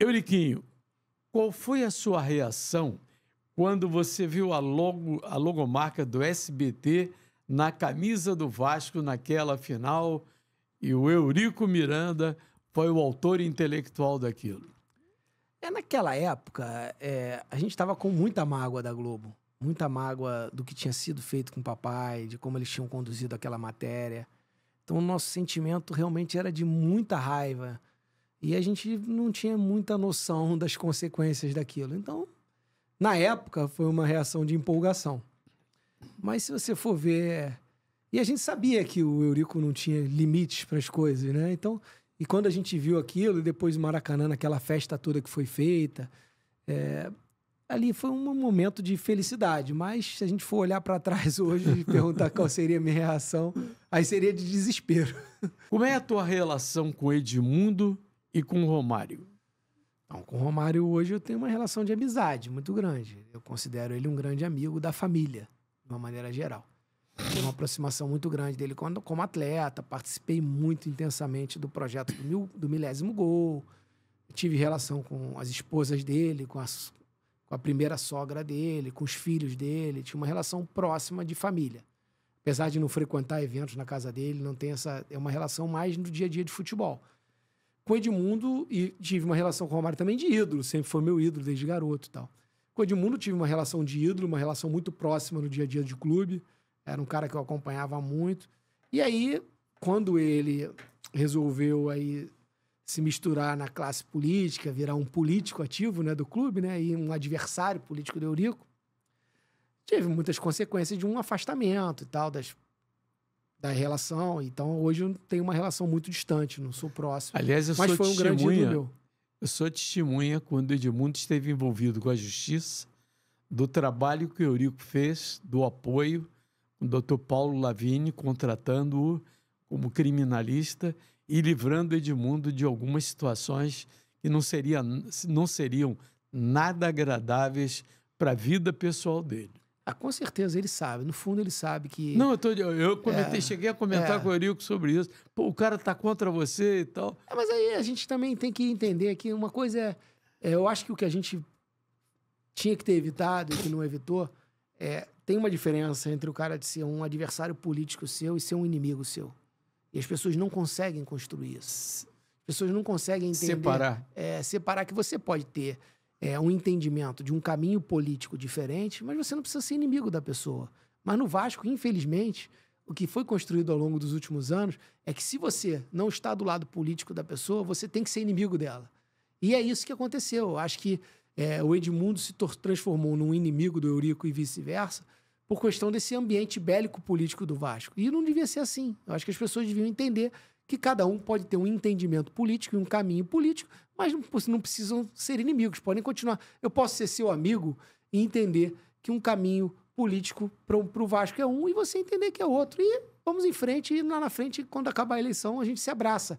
Euriquinho, qual foi a sua reação quando você viu a, logo, a logomarca do SBT na camisa do Vasco naquela final e o Eurico Miranda foi o autor intelectual daquilo? É, naquela época, é, a gente estava com muita mágoa da Globo. Muita mágoa do que tinha sido feito com o papai, de como eles tinham conduzido aquela matéria. Então, o nosso sentimento realmente era de muita raiva, e a gente não tinha muita noção das consequências daquilo. Então, na época, foi uma reação de empolgação. Mas se você for ver. É, e a gente sabia que o Eurico não tinha limites para as coisas, né? Então, e quando a gente viu aquilo, e depois o Maracanã, aquela festa toda que foi feita, é... ali foi um momento de felicidade. Mas se a gente for olhar para trás hoje e perguntar qual seria a minha reação, aí seria de desespero. Como é a tua relação com Edmundo e com o Romário? Então, com o Romário hoje eu tenho uma relação de amizade muito grande. Eu considero ele um grande amigo da família, de uma maneira geral. Tenho uma aproximação muito grande dele quando, como atleta, participei muito intensamente do projeto do, mil, do milésimo gol. Tive relação com as esposas dele, com, as, com a primeira sogra dele, com os filhos dele. Tinha uma relação próxima de família apesar de não frequentar eventos na casa dele, não tem essa. É uma relação mais no dia a dia de futebol. Com o Edmundo, e tive uma relação com o Romário também de ídolo, sempre foi meu ídolo desde garoto e tal. Com o Edmundo, tive uma relação de ídolo, uma relação muito próxima no dia a dia de clube. Era um cara que eu acompanhava muito. E aí, quando ele resolveu aí se misturar na classe política, virar um político ativo né, do clube, né, e um adversário político do Eurico, teve muitas consequências de um afastamento e tal, das da relação. Então, hoje eu tenho uma relação muito distante, não sou próximo. Aliás, eu Mas sou foi um grande meu. Eu sou testemunha quando Edmundo esteve envolvido com a justiça, do trabalho que o Eurico fez, do apoio, com o doutor Paulo Lavigne contratando-o como criminalista e livrando Edmundo de algumas situações que não, seria, não seriam nada agradáveis para a vida pessoal dele. Ah, com certeza ele sabe. No fundo ele sabe que. Não, eu, tô, eu comentei, é, cheguei a comentar é. com o Eurico sobre isso. Pô, o cara tá contra você e tal. É, mas aí a gente também tem que entender que uma coisa é, é. Eu acho que o que a gente tinha que ter evitado e que não evitou é. Tem uma diferença entre o cara de ser um adversário político seu e ser um inimigo seu. E as pessoas não conseguem construir isso. As pessoas não conseguem entender. Separar. É, separar que você pode ter é, um entendimento de um caminho político diferente, mas você não precisa ser inimigo da pessoa. Mas no Vasco, infelizmente, o que foi construído ao longo dos últimos anos é que se você não está do lado político da pessoa, você tem que ser inimigo dela. E é isso que aconteceu. Eu acho que é, o Edmundo se transformou num inimigo do Eurico e vice-versa por questão desse ambiente bélico político do Vasco. E não devia ser assim. Eu acho que as pessoas deviam entender que cada um pode ter um entendimento político e um caminho político, mas não precisam ser inimigos, podem continuar. Eu posso ser seu amigo e entender que um caminho político para o Vasco é um e você entender que é outro. E vamos em frente e lá na frente, quando acabar a eleição, a gente se abraça.